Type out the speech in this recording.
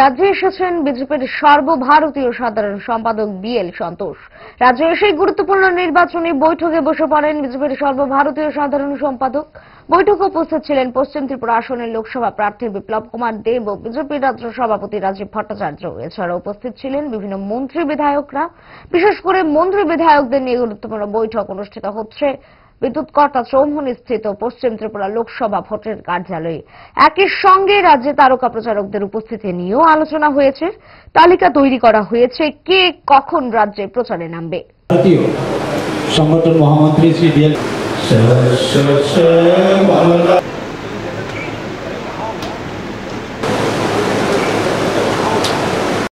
রাজ্যে এসেছেন বিজেপির সর্বভারতীয় সাধারণ সম্পাদক বিএল সন্তোষ রাজ্যে এসে গুরুত্বপূর্ণ নির্বাচনী বৈঠকে বসে পড়েন বিজেপির সর্বভারতীয় সাধারণ সম্পাদক বৈঠকে উপস্থিত ছিলেন পশ্চিম ত্রিপুরা আসনের লোকসভা প্রার্থী বিপ্লব কুমার দেব ও বিজেপির রাজ্য সভাপতি রাজীব ভট্টাচার্য এছাড়া উপস্থিত ছিলেন বিভিন্ন মন্ত্রী বিধায়করা বিশেষ করে মন্ত্রী বিধায়কদের নিয়ে গুরুত্বপূর্ণ বৈঠক অনুষ্ঠিত হচ্ছে বিদ্যুৎকর্তা কর্তা চৌমহন স্থিত পশ্চিম ত্রিপুরা লোকসভা ভোটের কার্যালয়ে একই সঙ্গে রাজ্যে তারকা প্রচারকদের উপস্থিতি নিয়েও আলোচনা হয়েছে তালিকা তৈরি করা হয়েছে কে কখন রাজ্যে প্রচারে নামবে সংগঠন মহামন্ত্রী শ্রী